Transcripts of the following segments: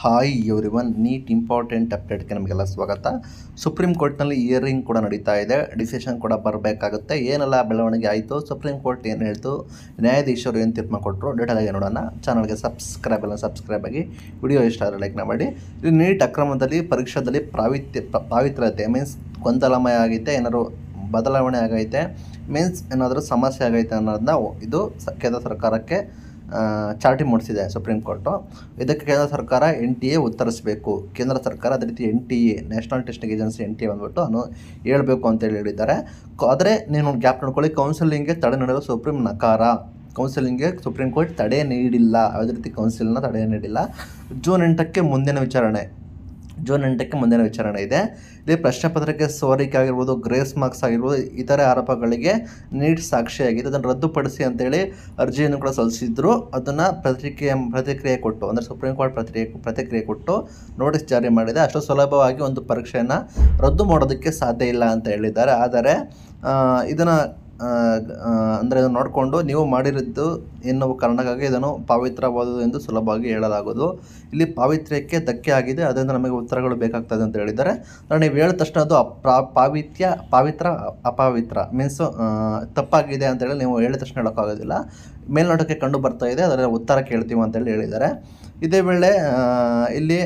hi everyone NEET important ಅಪ್ಡೇಟ್ಗೆ ನಮಗೆಲ್ಲ ಸ್ವಾಗತ ಸುಪ್ರೀಂ ಕೋರ್ಟ್ನಲ್ಲಿ ಇಯರಿಂಗ್ ಕೂಡ ನಡೀತಾ ಇದೆ ಡಿಸಿಷನ್ ಕೂಡ ಬರಬೇಕಾಗುತ್ತೆ ಏನೆಲ್ಲ ಬೆಳವಣಿಗೆ ಆಯಿತು ಸುಪ್ರೀಂ ಕೋರ್ಟ್ ಏನು ಹೇಳ್ತು ನ್ಯಾಯಾಧೀಶರು ಏನು ತೀರ್ಮಾನ ಕೊಟ್ಟರು ಡೀಟೇಲಾಗಿ ನೋಡೋಣ ಚಾನಲ್ಗೆ ಸಬ್ಸ್ಕ್ರೈಬ್ ಎಲ್ಲ ಸಬ್ಸ್ಕ್ರೈಬ್ ಆಗಿ ವಿಡಿಯೋ ಇಷ್ಟ ಆದರೆ ಲೈಕ್ನ ಮಾಡಿ ನೀಟ್ ಅಕ್ರಮದಲ್ಲಿ ಪರೀಕ್ಷಾದಲ್ಲಿ ಪ್ರಾವಿತ್ಯ ಪಾವಿತ್ರ್ಯತೆ ಮೀನ್ಸ್ ಗೊಂದಲಮಯ ಆಗೈತೆ ಏನಾದರೂ ಬದಲಾವಣೆ ಆಗೈತೆ ಮೀನ್ಸ್ ಏನಾದರೂ ಸಮಸ್ಯೆ ಆಗೈತೆ ಅನ್ನೋದನ್ನ ಇದು ಕೇಂದ್ರ ಸರ್ಕಾರಕ್ಕೆ ಚಾರ್ಟಿ ಮೂಡಿಸಿದೆ ಸುಪ್ರೀಂ ಕೋರ್ಟು ಇದಕ್ಕೆ ಕೇಂದ್ರ ಸರ್ಕಾರ ಎನ್ ಟಿ ಎ ಉತ್ತರಿಸಬೇಕು ಕೇಂದ್ರ ಸರ್ಕಾರ ಅದೇ ರೀತಿ N T A national testing agency N T A ಬಂದುಬಿಟ್ಟು ಅವನು ಹೇಳಬೇಕು ಅಂತೇಳಿ ಹೇಳಿದ್ದಾರೆ ಆದರೆ ನೀನು ಗ್ಯಾಪ್ ನೋಡ್ಕೊಳ್ಳಿ ಕೌನ್ಸಿಲಿಂಗ್ಗೆ ತಡೆ ನೀಡಲು ಸುಪ್ರೀಂ ನಕಾರ ಕೌನ್ಸಿಲಿಂಗ್ಗೆ ಸುಪ್ರೀಂ ಕೋರ್ಟ್ ತಡೆ ನೀಡಿಲ್ಲ ಯಾವುದೇ ರೀತಿ ಕೌನ್ಸಿಲ್ನ ತಡೆ ನೀಡಿಲ್ಲ ಜೂನ್ ಎಂಟಕ್ಕೆ ಮುಂದಿನ ವಿಚಾರಣೆ ಜೂನ್ ಎಂಟಕ್ಕೆ ಮುಂದಿನ ವಿಚಾರಣೆ ಇದೆ ಇಲ್ಲಿ ಪ್ರಶ್ನೆ ಪತ್ರಕ್ಕೆ ಸೋರಿಕೆ ಆಗಿರ್ಬೋದು ಗ್ರೇಸ್ ಮಾರ್ಕ್ಸ್ ಆಗಿರ್ಬೋದು ಇತರೆ ಆರೋಪಗಳಿಗೆ ನೀಟ್ ಸಾಕ್ಷಿಯಾಗಿದೆ ಅದನ್ನು ರದ್ದುಪಡಿಸಿ ಅಂತೇಳಿ ಅರ್ಜಿಯನ್ನು ಕೂಡ ಸಲ್ಲಿಸಿದ್ರು ಅದನ್ನು ಪ್ರತಿಕ್ರಿಯೆ ಪ್ರತಿಕ್ರಿಯೆ ಕೊಟ್ಟು ಅಂದರೆ ಸುಪ್ರೀಂ ಕೋರ್ಟ್ ಪ್ರತಿಕ್ರಿಯೆ ಪ್ರತಿಕ್ರಿಯೆ ಕೊಟ್ಟು ನೋಟಿಸ್ ಜಾರಿ ಮಾಡಿದೆ ಅಷ್ಟು ಸುಲಭವಾಗಿ ಒಂದು ಪರೀಕ್ಷೆಯನ್ನು ರದ್ದು ಮಾಡೋದಕ್ಕೆ ಸಾಧ್ಯ ಇಲ್ಲ ಅಂತ ಹೇಳಿದ್ದಾರೆ ಆದರೆ ಇದನ್ನು ಅಂದರೆ ಇದನ್ನು ನೋಡಿಕೊಂಡು ನೀವು ಮಾಡಿರೋದು ಎನ್ನುವ ಕಾರಣಕ್ಕಾಗಿ ಇದನ್ನು ಪಾವಿತ್ರವಾದುದು ಎಂದು ಸುಲಭವಾಗಿ ಹೇಳಲಾಗುವುದು ಇಲ್ಲಿ ಪಾವಿತ್ರ್ಯಕ್ಕೆ ಧಕ್ಕೆ ಆಗಿದೆ ಅದರಿಂದ ನಮಗೆ ಉತ್ತರಗಳು ಬೇಕಾಗ್ತದೆ ಅಂತ ಹೇಳಿದ್ದಾರೆ ನಾನು ನೀವು ಹೇಳಿದ ತಕ್ಷಣ ಅದು ಅಪ್ರಾ ಪಾವಿತ್ಯ ಪಾವಿತ್ರ ಅಪಾವಿತ್ರ ಮೀನ್ಸು ತಪ್ಪಾಗಿದೆ ಅಂತೇಳಿ ನೀವು ಹೇಳಿದ ತಕ್ಷಣ ಹೇಳೋಕ್ಕಾಗೋದಿಲ್ಲ ಮೇಲ್ನೋಟಕ್ಕೆ ಕಂಡು ಬರ್ತಾ ಇದೆ ಅದರ ಉತ್ತರ ಕೇಳ್ತೀವಿ ಅಂತೇಳಿ ಹೇಳಿದ್ದಾರೆ ಇದೇ ವೇಳೆ ಇಲ್ಲಿ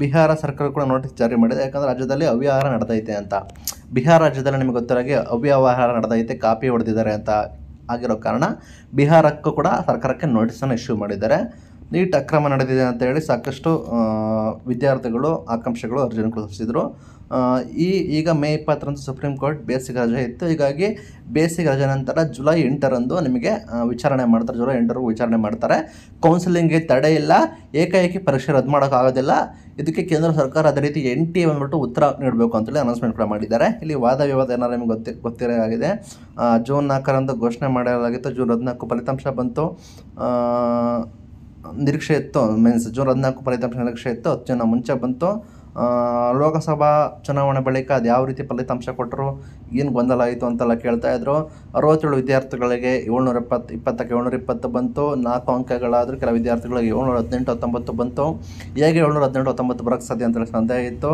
ಬಿಹಾರ ಸರ್ಕಾರ ಕೂಡ ನೋಟಿಸ್ ಜಾರಿ ಮಾಡಿದೆ ಯಾಕಂದರೆ ರಾಜ್ಯದಲ್ಲಿ ಅವ್ಯವಹಾರ ನಡೆದೈತೆ ಅಂತ ಬಿಹಾರ ರಾಜ್ಯದಲ್ಲಿ ನಿಮಗೆ ಗೊತ್ತಿರೋಗೆ ಅವ್ಯವಹಾರ ನಡೆದೈತೆ ಕಾಪಿ ಹೊಡೆದಿದ್ದಾರೆ ಅಂತ ಆಗಿರೋ ಕಾರಣ ಬಿಹಾರಕ್ಕೂ ಕೂಡ ಸರ್ಕಾರಕ್ಕೆ ನೋಟಿಸನ್ನು ಇಶ್ಯೂ ಮಾಡಿದ್ದಾರೆ ನೀಟ್ ಅಕ್ರಮ ನಡೆದಿದೆ ಅಂತ ಹೇಳಿ ಸಾಕಷ್ಟು ವಿದ್ಯಾರ್ಥಿಗಳು ಆಕಾಂಕ್ಷೆಗಳು ಅರ್ಜಿಯನ್ನು ಕಳಿಸಿದರು ಈ ಈಗ ಮೇ ಇಪ್ಪತ್ತರಂದು ಸುಪ್ರೀಂ ಕೋರ್ಟ್ ಬೇಸಿಗೆ ರಜೆ ಇತ್ತು ಹೀಗಾಗಿ ಬೇಸಿಗೆ ರಜೆ ನಂತರ ಜುಲೈ ಎಂಟರಂದು ನಿಮಗೆ ವಿಚಾರಣೆ ಮಾಡ್ತಾರೆ ಜುಲೈ ಎಂಟರವರೆಗೂ ವಿಚಾರಣೆ ಮಾಡ್ತಾರೆ ಕೌನ್ಸಿಲಿಂಗ್ಗೆ ತಡೆ ಇಲ್ಲ ಏಕಾಏಕಿ ಪರೀಕ್ಷೆ ರದ್ದು ಮಾಡೋಕ್ಕಾಗೋದಿಲ್ಲ ಇದಕ್ಕೆ ಕೇಂದ್ರ ಸರ್ಕಾರ ಅದೇ ರೀತಿ ಎನ್ ಟಿ ಬಂದ್ಬಿಟ್ಟು ಉತ್ತರ ನೀಡಬೇಕು ಅಂತೇಳಿ ಅನೌನ್ಸ್ಮೆಂಟ್ ಕೂಡ ಮಾಡಿದ್ದಾರೆ ಇಲ್ಲಿ ವಾದ ವಿವಾದ ಏನಾರು ನಿಮಗೆ ಗೊತ್ತಿ ಆಗಿದೆ ಜೂನ್ ನಾಲ್ಕರಂದು ಘೋಷಣೆ ಮಾಡಲಾಗಿತ್ತು ಜೂನ್ ಹದಿನಾಲ್ಕು ಫಲಿತಾಂಶ ಬಂತು ನಿರೀಕ್ಷೆ ಇತ್ತು ಮೀನ್ಸ್ ಜೂನ್ ಹದಿನಾಲ್ಕು ಫಲಿತಾಂಶ ನಿರೀಕ್ಷೆ ಇತ್ತು ಹತ್ತು ಜನ ಮುಂಚೆ ಬಂತು ಲೋಕಸಭಾ ಚುನಾವಣೆ ಬಳಿಕ ಅದು ಯಾವ ರೀತಿ ಫಲಿತಾಂಶ ಕೊಟ್ಟರು ಏನು ಗೊಂದಲ ಆಯಿತು ಅಂತೆಲ್ಲ ಕೇಳ್ತಾ ಇದ್ದರು ಅರವತ್ತೇಳು ವಿದ್ಯಾರ್ಥಿಗಳಿಗೆ ಏಳ್ನೂರ ಎಪ್ಪತ್ತು ಇಪ್ಪತ್ತಕ್ಕೆ ಏಳ್ನೂರ ಇಪ್ಪತ್ತು ಬಂತು ನಾಲ್ಕು ಅಂಕಗಳಾದರೂ ಕೆಲ ವಿದ್ಯಾರ್ಥಿಗಳಿಗೆ ಏಳ್ನೂರ ಹದಿನೆಂಟು ಹತ್ತೊಂಬತ್ತು ಬಂತು ಹೇಗೆ ಏಳ್ನೂರ ಹದಿನೆಂಟು ಹತ್ತೊಂಬತ್ತು ಬರೋಕ್ಕೆ ಸಾಧ್ಯ ಅಂತೇಳಿ ಸಂದೇಹ ಇತ್ತು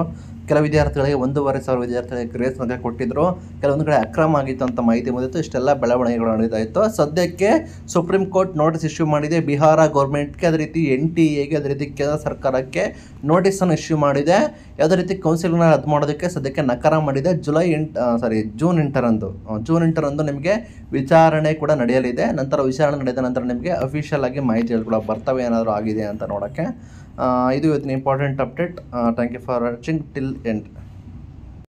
ಕೆಲವು ವಿದ್ಯಾರ್ಥಿಗಳಿಗೆ ಒಂದೂವರೆ ಸಾವಿರ ವಿದ್ಯಾರ್ಥಿಗಳಿಗೆ ಗ್ರೇಸ್ ಮಧ್ಯೆ ಕೊಟ್ಟಿದ್ದರು ಕೆಲವೊಂದು ಕಡೆ ಅಕ್ರಮ ಆಗಿತ್ತು ಅಂತ ಮಾಹಿತಿ ಬಂದಿತ್ತು ಇಷ್ಟೆಲ್ಲ ಬೆಳವಣಿಗೆಗಳು ನಡೀತಾ ಇತ್ತು ಸದ್ಯಕ್ಕೆ ಸುಪ್ರೀಂ ಕೋರ್ಟ್ ನೋಟಿಸ್ ಇಶ್ಯೂ ಮಾಡಿದೆ ಬಿಹಾರ ಗೌರ್ಮೆಂಟ್ಗೆ ಅದೇ ರೀತಿ ಎನ್ ಟಿ ಎಗೆ ಅದೇ ರೀತಿ ಕೇಂದ್ರ ಸರ್ಕಾರಕ್ಕೆ ನೋಟಿಸನ್ನು ಇಶ್ಯೂ ಮಾಡಿದೆ ಯಾವುದೇ ರೀತಿ ಕೌನ್ಸಿಲ್ನ ರದ್ದು ಮಾಡೋದಕ್ಕೆ ಸದ್ಯಕ್ಕೆ ನಕಾರ ಮಾಡಿದೆ ಜುಲೈ ಎಂಟು ಸಾರಿ ಜೂನ್ ಎಂಟರಂದು ಜೂನ್ ಎಂಟರಂದು ನಿಮಗೆ ವಿಚಾರಣೆ ಕೂಡ ನಡೆಯಲಿದೆ ನಂತರ ವಿಚಾರಣೆ ನಡೆದ ನಂತರ ನಿಮಗೆ ಅಫಿಷಿಯಲ್ ಆಗಿ ಮಾಹಿತಿಗಳು ಕೂಡ ಬರ್ತವೆ ಏನಾದರೂ ಆಗಿದೆ ಅಂತ ನೋಡೋಕ್ಕೆ ಇದು ಇವತ್ತಿನ important update thank you for watching till end